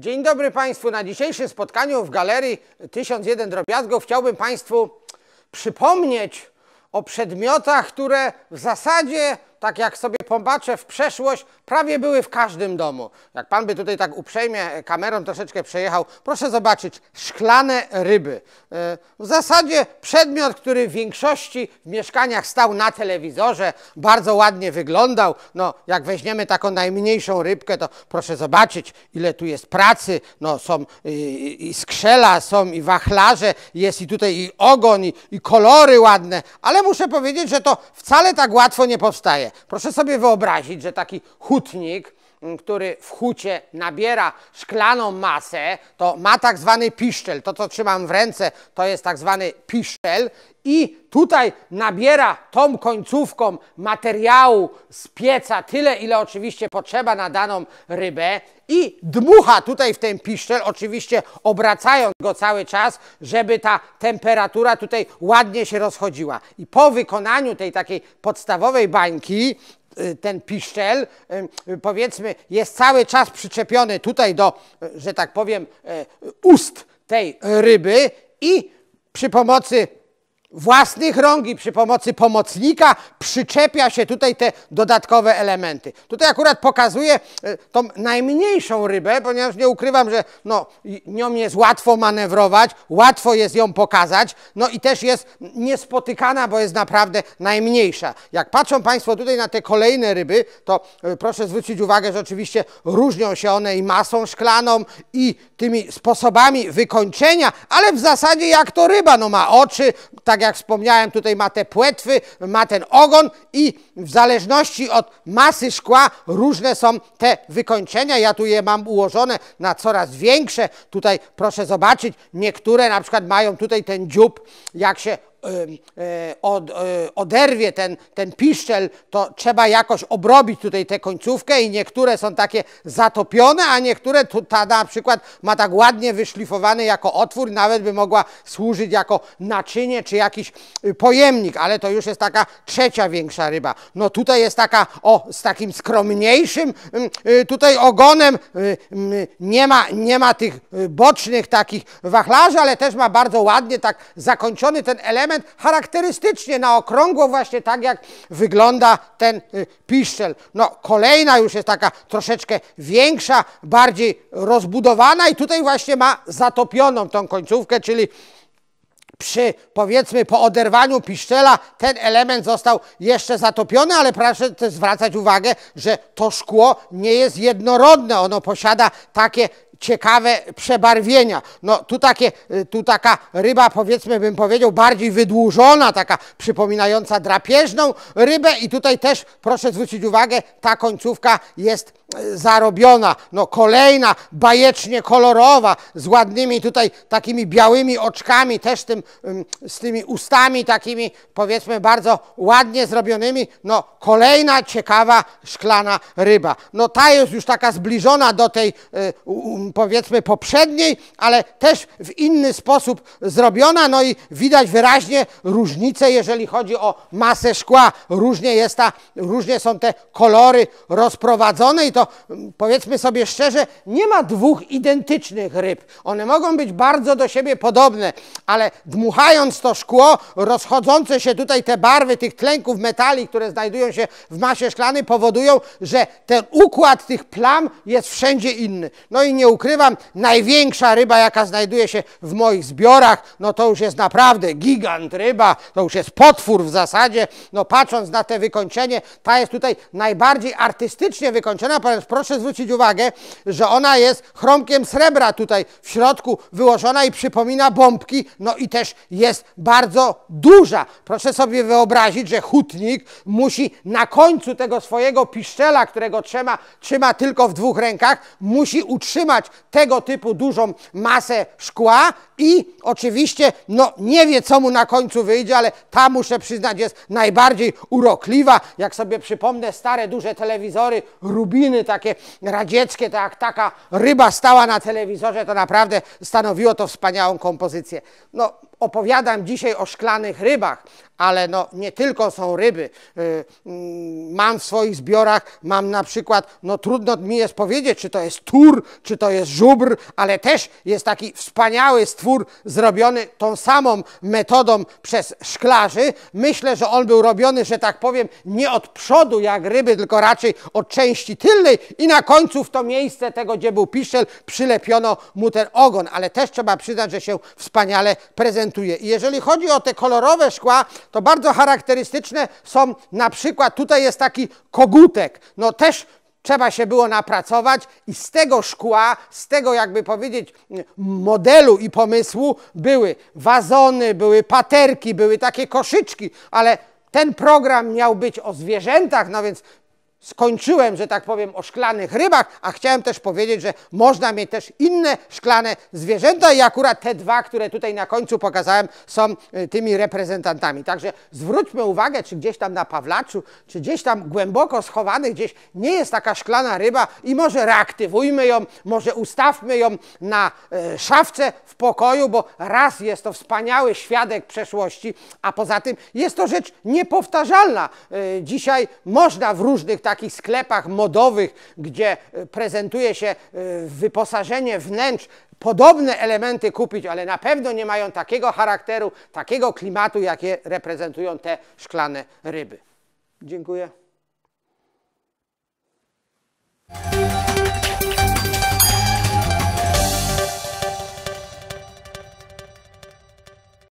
Dzień dobry Państwu. Na dzisiejszym spotkaniu w galerii 1001 Drobiazgów chciałbym Państwu przypomnieć o przedmiotach, które w zasadzie tak jak sobie popatrzę w przeszłość, prawie były w każdym domu. Jak pan by tutaj tak uprzejmie e, kamerą troszeczkę przejechał, proszę zobaczyć, szklane ryby. E, w zasadzie przedmiot, który w większości w mieszkaniach stał na telewizorze, bardzo ładnie wyglądał. No, jak weźmiemy taką najmniejszą rybkę, to proszę zobaczyć, ile tu jest pracy. No, są i, y, y, i skrzela, są i wachlarze, jest i tutaj i ogon, i, i kolory ładne. Ale muszę powiedzieć, że to wcale tak łatwo nie powstaje. Proszę sobie wyobrazić, że taki hutnik który w hucie nabiera szklaną masę, to ma tak zwany piszczel. To, co trzymam w ręce, to jest tak zwany piszczel i tutaj nabiera tą końcówką materiału z pieca tyle, ile oczywiście potrzeba na daną rybę i dmucha tutaj w ten piszczel, oczywiście obracając go cały czas, żeby ta temperatura tutaj ładnie się rozchodziła. I po wykonaniu tej takiej podstawowej bańki Y, ten piszczel, y, y, powiedzmy, jest cały czas przyczepiony tutaj do, że tak powiem, ust tej ryby i przy pomocy własnych rąk i przy pomocy pomocnika przyczepia się tutaj te dodatkowe elementy. Tutaj akurat pokazuję e, tą najmniejszą rybę, ponieważ nie ukrywam, że no, nią jest łatwo manewrować, łatwo jest ją pokazać, no i też jest niespotykana, bo jest naprawdę najmniejsza. Jak patrzą Państwo tutaj na te kolejne ryby, to e, proszę zwrócić uwagę, że oczywiście różnią się one i masą szklaną i tymi sposobami wykończenia, ale w zasadzie jak to ryba, no ma oczy, tak tak jak wspomniałem, tutaj ma te płetwy, ma ten ogon i w zależności od masy szkła różne są te wykończenia. Ja tu je mam ułożone na coraz większe. Tutaj proszę zobaczyć, niektóre na przykład mają tutaj ten dziób, jak się E, od, e, oderwie ten, ten piszczel, to trzeba jakoś obrobić tutaj tę końcówkę i niektóre są takie zatopione, a niektóre tu, ta na przykład ma tak ładnie wyszlifowany jako otwór, nawet by mogła służyć jako naczynie czy jakiś y, pojemnik, ale to już jest taka trzecia większa ryba. No tutaj jest taka o, z takim skromniejszym mm, y, tutaj ogonem, y, mm, nie ma, nie ma tych bocznych takich wachlarzy, ale też ma bardzo ładnie tak zakończony ten element, element charakterystycznie na okrągło, właśnie tak jak wygląda ten y, piszczel. No, kolejna już jest taka troszeczkę większa, bardziej rozbudowana i tutaj właśnie ma zatopioną tą końcówkę, czyli przy, powiedzmy, po oderwaniu piszczela ten element został jeszcze zatopiony, ale proszę też zwracać uwagę, że to szkło nie jest jednorodne. Ono posiada takie ciekawe przebarwienia. No tu, takie, y, tu taka ryba, powiedzmy, bym powiedział, bardziej wydłużona, taka przypominająca drapieżną rybę i tutaj też, proszę zwrócić uwagę, ta końcówka jest y, zarobiona. No kolejna, bajecznie kolorowa, z ładnymi tutaj takimi białymi oczkami, też tym z tymi ustami takimi, powiedzmy, bardzo ładnie zrobionymi, no kolejna ciekawa szklana ryba. No ta jest już taka zbliżona do tej, y, powiedzmy, poprzedniej, ale też w inny sposób zrobiona, no i widać wyraźnie różnicę, jeżeli chodzi o masę szkła. Różnie, jest ta, różnie są te kolory rozprowadzone i to, powiedzmy sobie szczerze, nie ma dwóch identycznych ryb. One mogą być bardzo do siebie podobne, ale dmuchając to szkło, rozchodzące się tutaj te barwy tych tlenków metali, które znajdują się w masie szklanej, powodują, że ten układ tych plam jest wszędzie inny. No i nie ukrywam, największa ryba, jaka znajduje się w moich zbiorach, no to już jest naprawdę gigant ryba, to już jest potwór w zasadzie. No patrząc na te wykończenie, ta jest tutaj najbardziej artystycznie wykończona, ponieważ proszę zwrócić uwagę, że ona jest chromkiem srebra tutaj w środku wyłożona i przypomina bombki, no i też też jest bardzo duża. Proszę sobie wyobrazić, że hutnik musi na końcu tego swojego piszczela, którego trzyma, trzyma tylko w dwóch rękach, musi utrzymać tego typu dużą masę szkła i oczywiście no, nie wie, co mu na końcu wyjdzie, ale ta, muszę przyznać, jest najbardziej urokliwa. Jak sobie przypomnę stare, duże telewizory, rubiny takie radzieckie, tak taka ryba stała na telewizorze, to naprawdę stanowiło to wspaniałą kompozycję. No, Opowiadam dzisiaj o szklanych rybach, ale no nie tylko są ryby. Y, mm, mam w swoich zbiorach, mam na przykład, no trudno mi jest powiedzieć, czy to jest tur, czy to jest żubr, ale też jest taki wspaniały stwór zrobiony tą samą metodą przez szklarzy. Myślę, że on był robiony, że tak powiem, nie od przodu jak ryby, tylko raczej od części tylnej i na końcu w to miejsce tego, gdzie był piszel, przylepiono mu ten ogon, ale też trzeba przyznać, że się wspaniale prezentuje prezentuje. I jeżeli chodzi o te kolorowe szkła, to bardzo charakterystyczne są na przykład, tutaj jest taki kogutek. No też trzeba się było napracować i z tego szkła, z tego jakby powiedzieć mm, modelu i pomysłu były wazony, były paterki, były takie koszyczki, ale ten program miał być o zwierzętach, no więc skończyłem, że tak powiem, o szklanych rybach, a chciałem też powiedzieć, że można mieć też inne szklane zwierzęta i akurat te dwa, które tutaj na końcu pokazałem, są y, tymi reprezentantami. Także zwróćmy uwagę, czy gdzieś tam na Pawlaczu, czy gdzieś tam głęboko schowany, gdzieś nie jest taka szklana ryba i może reaktywujmy ją, może ustawmy ją na y, szafce w pokoju, bo raz jest to wspaniały świadek przeszłości, a poza tym jest to rzecz niepowtarzalna. Y, dzisiaj można w różnych takich sklepach modowych, gdzie e, prezentuje się e, wyposażenie wnętrz, podobne elementy kupić, ale na pewno nie mają takiego charakteru, takiego klimatu, jakie reprezentują te szklane ryby. Dziękuję.